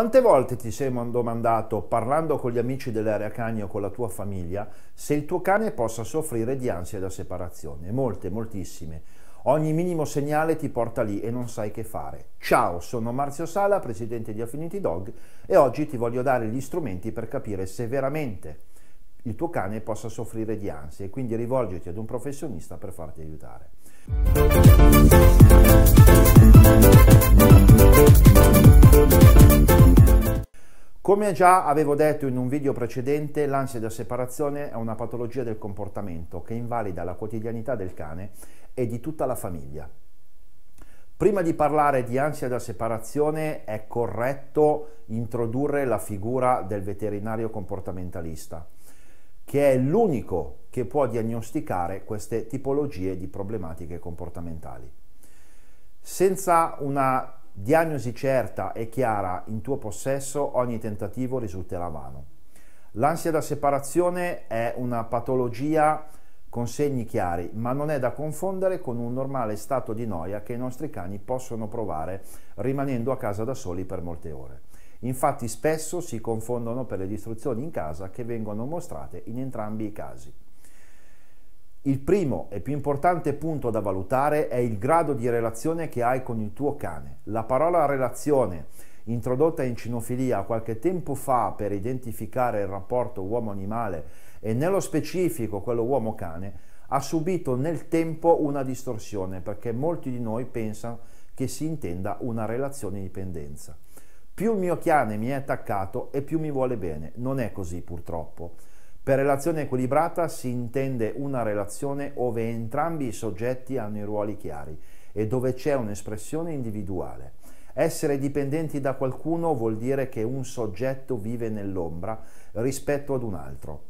Quante volte ti sei domandato, parlando con gli amici dell'area cani o con la tua famiglia, se il tuo cane possa soffrire di ansia da separazione? Molte, moltissime. Ogni minimo segnale ti porta lì e non sai che fare. Ciao, sono Marzio Sala, presidente di Affinity Dog e oggi ti voglio dare gli strumenti per capire se veramente il tuo cane possa soffrire di ansia e quindi rivolgiti ad un professionista per farti aiutare. Come già avevo detto in un video precedente, l'ansia da separazione è una patologia del comportamento che invalida la quotidianità del cane e di tutta la famiglia. Prima di parlare di ansia da separazione è corretto introdurre la figura del veterinario comportamentalista, che è l'unico che può diagnosticare queste tipologie di problematiche comportamentali. Senza una diagnosi certa e chiara in tuo possesso, ogni tentativo risulterà vano. L'ansia da separazione è una patologia con segni chiari, ma non è da confondere con un normale stato di noia che i nostri cani possono provare rimanendo a casa da soli per molte ore. Infatti spesso si confondono per le distruzioni in casa che vengono mostrate in entrambi i casi. Il primo e più importante punto da valutare è il grado di relazione che hai con il tuo cane. La parola relazione, introdotta in cinofilia qualche tempo fa per identificare il rapporto uomo-animale e nello specifico quello uomo-cane, ha subito nel tempo una distorsione perché molti di noi pensano che si intenda una relazione di dipendenza. Più il mio cane mi è attaccato e più mi vuole bene. Non è così purtroppo. Per relazione equilibrata si intende una relazione dove entrambi i soggetti hanno i ruoli chiari e dove c'è un'espressione individuale. Essere dipendenti da qualcuno vuol dire che un soggetto vive nell'ombra rispetto ad un altro.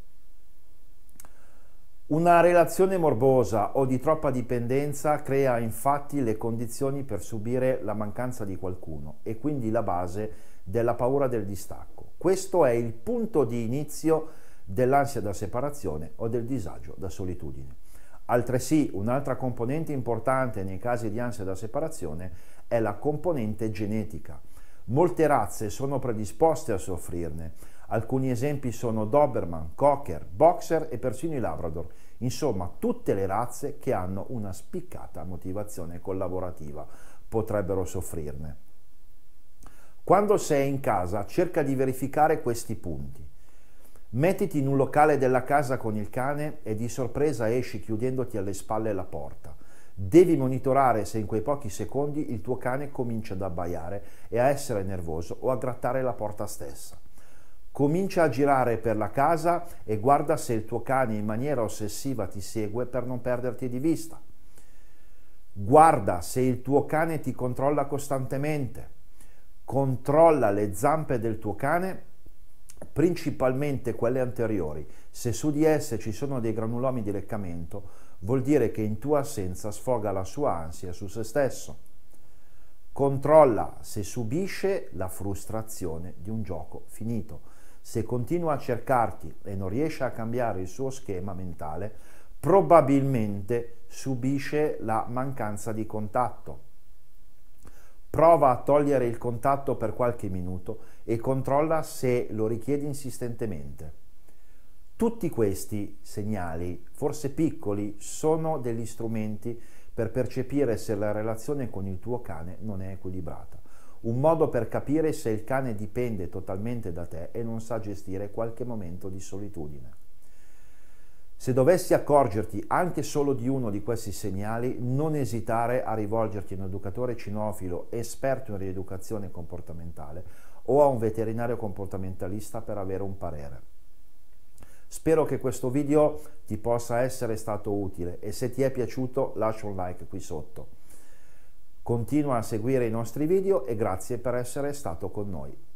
Una relazione morbosa o di troppa dipendenza crea infatti le condizioni per subire la mancanza di qualcuno e quindi la base della paura del distacco. Questo è il punto di inizio dell'ansia da separazione o del disagio da solitudine. Altresì un'altra componente importante nei casi di ansia da separazione è la componente genetica. Molte razze sono predisposte a soffrirne. Alcuni esempi sono Doberman, Cocker, Boxer e persino i Labrador. Insomma, tutte le razze che hanno una spiccata motivazione collaborativa potrebbero soffrirne. Quando sei in casa, cerca di verificare questi punti. Mettiti in un locale della casa con il cane e di sorpresa esci chiudendoti alle spalle la porta. Devi monitorare se in quei pochi secondi il tuo cane comincia ad abbaiare e a essere nervoso o a grattare la porta stessa. Comincia a girare per la casa e guarda se il tuo cane in maniera ossessiva ti segue per non perderti di vista. Guarda se il tuo cane ti controlla costantemente. Controlla le zampe del tuo cane principalmente quelle anteriori. Se su di esse ci sono dei granulomi di leccamento, vuol dire che in tua assenza sfoga la sua ansia su se stesso. Controlla se subisce la frustrazione di un gioco finito. Se continua a cercarti e non riesce a cambiare il suo schema mentale, probabilmente subisce la mancanza di contatto. Prova a togliere il contatto per qualche minuto e controlla se lo richiedi insistentemente. Tutti questi segnali, forse piccoli, sono degli strumenti per percepire se la relazione con il tuo cane non è equilibrata. Un modo per capire se il cane dipende totalmente da te e non sa gestire qualche momento di solitudine. Se dovessi accorgerti anche solo di uno di questi segnali, non esitare a rivolgerti a un educatore cinofilo esperto in rieducazione comportamentale o a un veterinario comportamentalista per avere un parere. Spero che questo video ti possa essere stato utile e se ti è piaciuto lascia un like qui sotto. Continua a seguire i nostri video e grazie per essere stato con noi.